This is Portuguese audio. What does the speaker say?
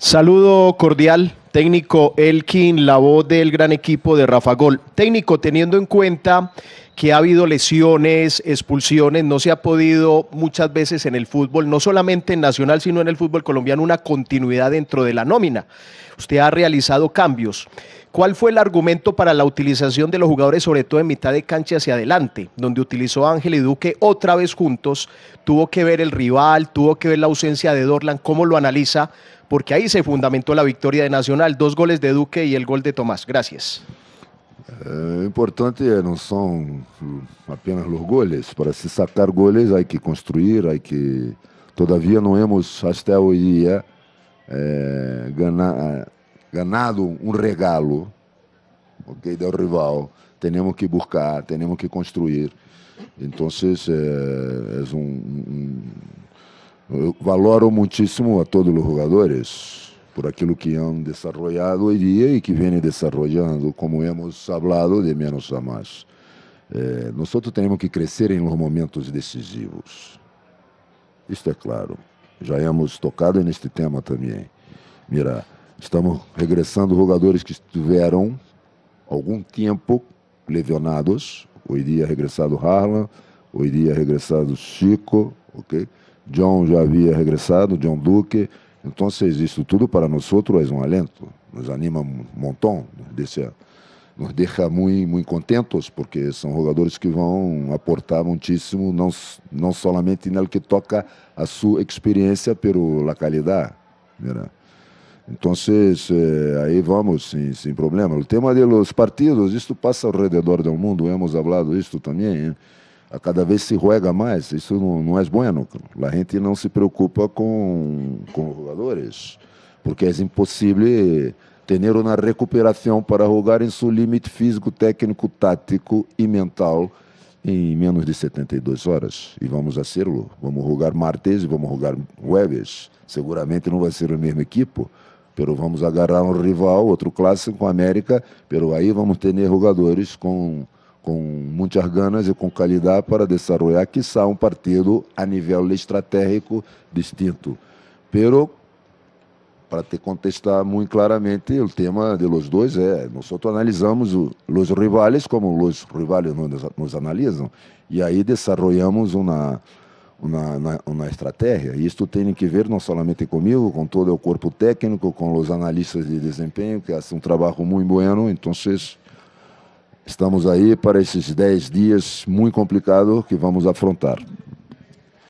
Saludo cordial, técnico Elkin, la voz del gran equipo de Rafa Gol. Técnico, teniendo en cuenta que ha habido lesiones, expulsiones, no se ha podido muchas veces en el fútbol, no solamente en Nacional, sino en el fútbol colombiano, una continuidad dentro de la nómina. Usted ha realizado cambios. ¿Cuál fue el argumento para la utilización de los jugadores, sobre todo en mitad de cancha hacia adelante, donde utilizó Ángel y Duque otra vez juntos? Tuvo que ver el rival, tuvo que ver la ausencia de Dorlan, ¿cómo lo analiza? Porque ahí se fundamentó la victoria de Nacional, dos goles de Duque y el gol de Tomás. Gracias. Lo eh, importante no son apenas los goles. Para sacar goles, hay que construir, hay que. Todavía no hemos hasta hoy día eh, ganado. ganado um regalo, ok, do rival, temos que buscar, temos que construir. Então, é, é um, um, valoro muitíssimo a todos os jogadores por aquilo que han desarrollado hoje dia e que vêm desarrollando, como hemos falado, de menos a mais. É, eh, nós temos que crescer em momentos decisivos. Isto é claro. Já hemos tocado neste tema também. Mira, Estamos regressando jogadores que estiveram algum tempo lesionados. Hoje dia regressado Harlan, hoje dia regressado Chico, ok? John já havia regressado, John Duque. Então, isso tudo para nós outros é um alento, nos anima um montão, nos deixa, nos deixa muito, muito contentos, porque são jogadores que vão aportar muitíssimo, não, não somente no que toca a sua experiência, pelo la qualidade. Mira então eh, aí vamos sem sem problema. o tema dos partidos isso passa ao redor do mundo, hemos hablado isso também ¿eh? A cada vez se juega mais, isso não, no é bueno. a gente não se preocupa com com jogadores porque impossível imposible los na recuperação para jugar em seu limite físico, técnico, tático e mental em menos de 72 horas. E vamos a serlo. Vamos jogar martes e vamos jogar jueves. Seguramente não vai ser a mesma equipe, pero vamos agarrar um rival, outro clássico, com a América, pero aí vamos ter jogadores com, com muitas ganas e com qualidade para desarrollar, quiçá, um partido a nível estratégico distinto. Pero, para te contestar muito claramente, o tema de los dois é, nós analisamos os rivais como os rivais nos, nos analisam, e aí desarrollamos uma na, na, na, estratégia. Isto tem que ver não somente comigo, com todo o corpo técnico, com os analistas de desempenho, que fazem é um trabalho muito bueno. Então, estamos aí para esses 10 dias muito complicados que vamos afrontar.